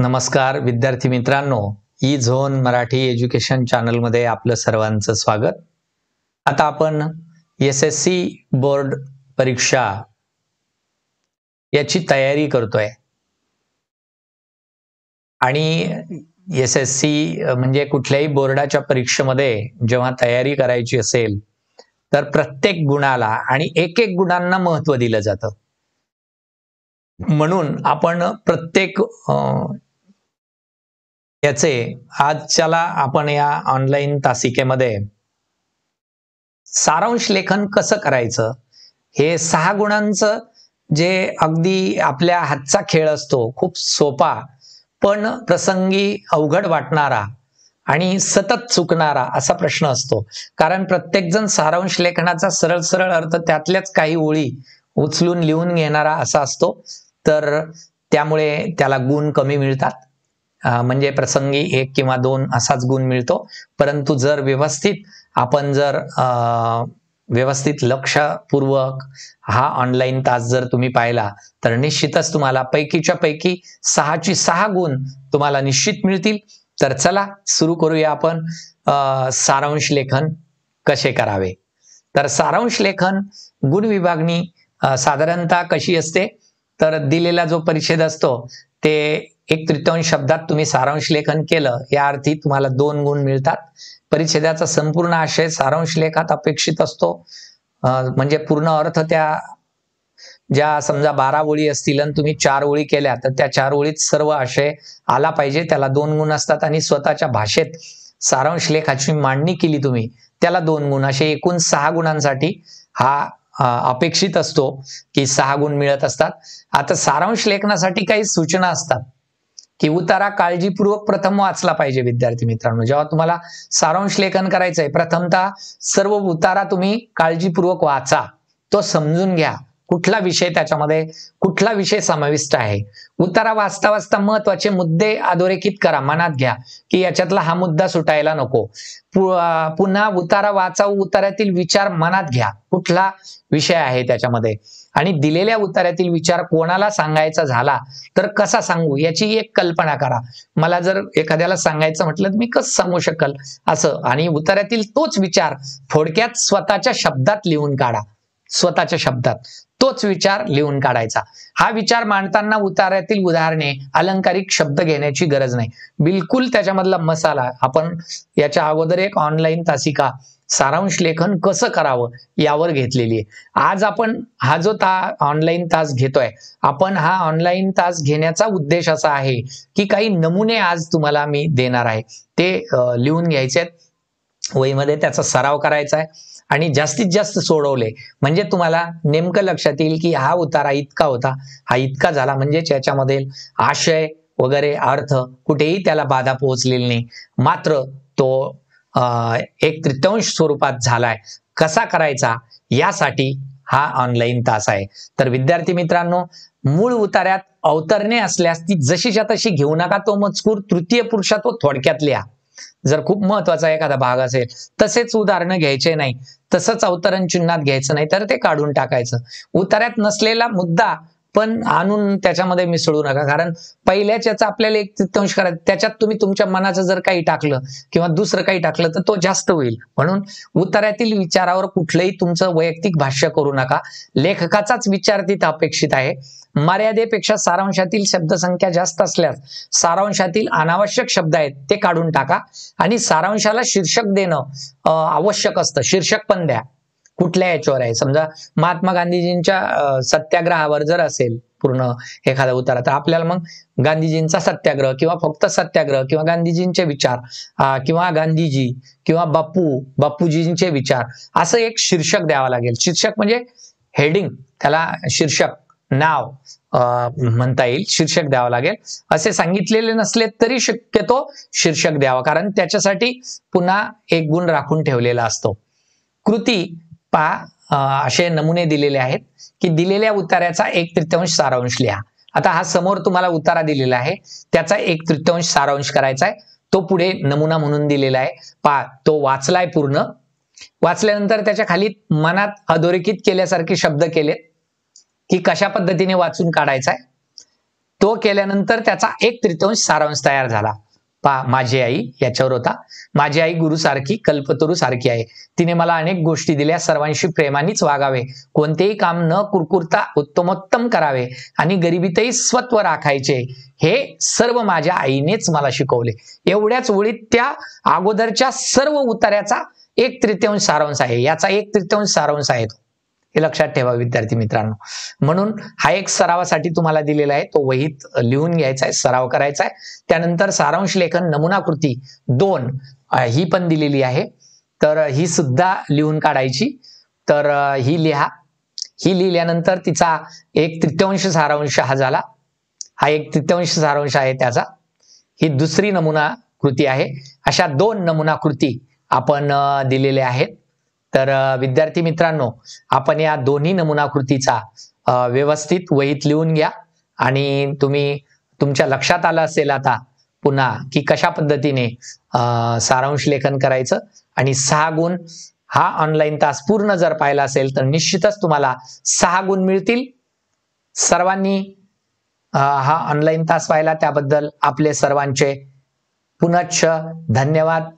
नमस्कार विद्यार्थी मित्रांनो ई झोन मराठी एज्युकेशन चॅनलमध्ये आपलं सर्वांचं स्वागत आता आपण एस एस सी बोर्ड परीक्षा याची तयारी करतोय आणि एस एस सी म्हणजे कुठल्याही बोर्डाच्या परीक्षेमध्ये जेव्हा तयारी करायची असेल तर प्रत्येक गुणाला आणि एक एक गुणांना महत्व दिलं जातं म्हणून आपण प्रत्येक याचे आजच्याला आपण या ऑनलाईन तासिकेमध्ये सारांश लेखन कसं करायचं हे सहा गुणांचं जे अगदी आपल्या हातचा खेळ असतो खूप सोपा पण प्रसंगी अवघड वाटणारा आणि सतत चुकणारा असा प्रश्न असतो कारण प्रत्येकजण सारांश लेखनाचा सरळ सरळ अर्थ त्यातल्याच काही ओळी उचलून लिहून घेणारा असा असतो तर त्यामुळे त्याला गुण कमी मिळतात म्हणजे प्रसंगी एक किंवा दोन असाच गुण मिळतो परंतु जर व्यवस्थित आपण जर व्यवस्थित लक्षपूर्वक हा ऑनलाईन तास जर तुम्ही पाहिला तर निश्चितच तुम्हाला पैकीच्या पैकी सहाची सहा गुण तुम्हाला निश्चित मिळतील तर चला सुरू करूया आपण सारांश लेखन कसे करावे तर सारांश लेखन गुण विभागणी साधारणतः कशी असते तर दिलेला जो परिच्छेद असतो ते एक तृतीयांश शब्दात तुम्ही सारांश लेखन केलं या अर्थी तुम्हाला दोन गुण मिळतात परिच्छेदाचा संपूर्ण आशय सारांश लेखात अपेक्षित असतो म्हणजे पूर्ण अर्थ त्या ज्या समजा बारा ओळी असतील आणि तुम्ही चार ओळी केल्या तर त्या चार ओळीत सर्व आशय आला पाहिजे त्याला दोन गुण असतात आणि स्वतःच्या भाषेत सारांश लेखाची मांडणी केली तुम्ही त्याला दोन गुण असे एकूण सहा गुणांसाठी हा अपेक्षित असतो की सहा गुण मिळत असतात आता सारांश लेखनासाठी काही सूचना असतात की उतारा काळजीपूर्वक प्रथम वाचला पाहिजे विद्यार्थी मित्रांनो जेव्हा तुम्हाला सारांश लेखन करायचंय प्रथमतः सर्व उतारा तुम्ही काळजीपूर्वक वाचा तो समजून घ्या कुठला विषय त्याच्यामध्ये कुठला विषय समाविष्ट आहे उतारा वाचता वाचता महत्वाचे मुद्दे अधोरेखित करा मनात घ्या की याच्यातला हा मुद्दा सुटायला नको पुन्हा उतारा वाचाव उतार्यातील विचार मनात घ्या कुठला विषय आहे त्याच्यामध्ये आणि दिलेल्या उतार्यातील विचार कोणाला सांगायचा झाला तर कसा सांगू याची एक कल्पना करा मला जर एखाद्याला सांगायचं म्हटलं तर मी कसं सांगू शकल असं आणि उतार्यातील तोच विचार थोडक्यात स्वतःच्या शब्दात लिहून काढा स्वतःच्या शब्दात तोच विचार लिहून काढायचा हा विचार मांडताना उतारातील उदाहरणे अलंकारिक शब्द घेण्याची गरज नाही बिलकुल त्याच्यामधला मसाला आपण याच्या अगोदर एक ऑनलाईन तासिका सारांश लेखन कसं करावं यावर घेतलेली आहे आज आपण हा जो ता ऑनलाईन तास घेतोय आपण हा ऑनलाईन तास घेण्याचा उद्देश असा आहे की काही नमुने आज तुम्हाला मी देणार आहे ते लिहून घ्यायचे आहेत वहीमध्ये त्याचा सराव करायचा आहे आणि जास्तीत जास्त सोडवले म्हणजे तुम्हाला नेमकं लक्षात येईल की हा उतारा इतका होता हा इतका झाला म्हणजे याच्यामध्ये आशय वगैरे अर्थ कुठेही त्याला बाधा पोहोचलेली नाही मात्र तो एक तृतीयांश स्वरूपात झालाय कसा करायचा यासाठी हा ऑनलाईन तास आहे तर विद्यार्थी मित्रांनो मूळ उतार्यात अवतरणे असल्यास ती जशीच्या तशी घेऊ नका तो मजकूर तृतीय पुरुषात तो थोडक्यात लिहा जर खूप महत्वाचा एखादा भाग असेल तसेच उदाहरणं घ्यायचे नाही तसंच अवतरण चिन्हात घ्यायचं नाही तर ते काढून टाकायचं उतार्यात नसलेला मुद्दा पण आणून त्याच्यामध्ये मिसळू नका कारण पहिल्याच याचा आपल्याला एक तित्तांश करायचा त्याच्यात तुम्ही तुमच्या मनाचं जर काही टाकलं किंवा दुसरं काही टाकलं तर तो जास्त होईल म्हणून उत्तरातील विचारावर कुठलंही तुमचं वैयक्तिक भाष्य करू नका लेखकाचाच विचार तिथं अपेक्षित आहे मर्यादेपेक्षा सारांशातील शब्दसंख्या जास्त असल्यास सारांशातील अनावश्यक शब्द आहेत ते काढून टाका आणि सारांशाला शीर्षक देणं आवश्यक असतं शीर्षक पण द्या कुठल्या याच्यावर आहे समजा महात्मा गांधीजींच्या सत्याग्रहावर जर असेल पूर्ण एखादा उतारा तर आपल्याला मग गांधीजींचा सत्याग्रह किंवा फक्त सत्याग्रह किंवा गांधीजींचे विचार किंवा गांधीजी किंवा बापू बापूजींचे विचार असं एक शीर्षक द्यावा लागेल शीर्षक म्हणजे हेडिंग त्याला शीर्षक नाव म्हणता येईल शीर्षक द्यावं लागेल असे सांगितलेले नसले तरी शक्यतो शीर्षक द्यावा कारण त्याच्यासाठी पुन्हा एक गुण राखून ठेवलेला असतो कृती पहा असे नमुने दिलेले आहेत की दिलेल्या उतार्याचा एक तृतीयांश सारांश लिहा आता हा समोर तुम्हाला उतारा दिलेला आहे त्याचा एक तृतीयांश सारांश करायचा आहे तो पुढे नमुना म्हणून दिलेला आहे पा तो वाचलाय पूर्ण वाचल्यानंतर त्याच्या खाली मनात अधोरेखित केल्यासारखे शब्द केलेत की कशा पद्धतीने वाचून काढायचा आहे तो केल्यानंतर त्याचा एक तृतीयांश सारांश तयार झाला पा माझी आई याच्यावर होता माझी आई गुरु सारखी कल्पतरू सारखी आहे तिने मला अनेक गोष्टी दिल्या सर्वांशी प्रेमानेच वागावे कोणतेही काम न कुरकुरता उत्तमोत्तम करावे आणि गरिबीतही स्वत्व राखायचे हे सर्व माझ्या आईनेच मला शिकवले एवढ्याच ओळीत त्या अगोदरच्या सर्व उतार्याचा एक तृतीयांश सारांश आहे याचा एक तृतीयांश सारांश आहे तो हे लक्षात ठेवा विद्यार्थी मित्रांनो म्हणून हा एक सरावासाठी तुम्हाला दिलेला आहे तो वहीत लिहून घ्यायचा आहे सराव करायचा आहे त्यानंतर सारांश लेखन नमुना कृती दोन ही पण दिलेली आहे तर ही सुद्धा लिहून काढायची तर ही लिहा ही लिहिल्यानंतर तिचा एक तृतीयांश सारांश हा झाला हा एक तृतीयांश सारांश आहे त्याचा ही दुसरी नमुना कृती आहे अशा दोन नमुना कृती आपण दिलेल्या आहेत तर विद्यार्थी मित्रांनो आपण या दोन्ही नमुनाकृतीचा व्यवस्थित वहीत लिहून घ्या आणि तुम्ही तुमच्या लक्षात आलं असेल आता पुन्हा की कशा पद्धतीने सारांश लेखन करायचं आणि सहा गुण हा ऑनलाईन तास पूर्ण जर पाहिला असेल तर निश्चितच तुम्हाला सहा गुण मिळतील सर्वांनी हा ऑनलाईन तास पाहिला त्याबद्दल आपले सर्वांचे पुनच्छ धन्यवाद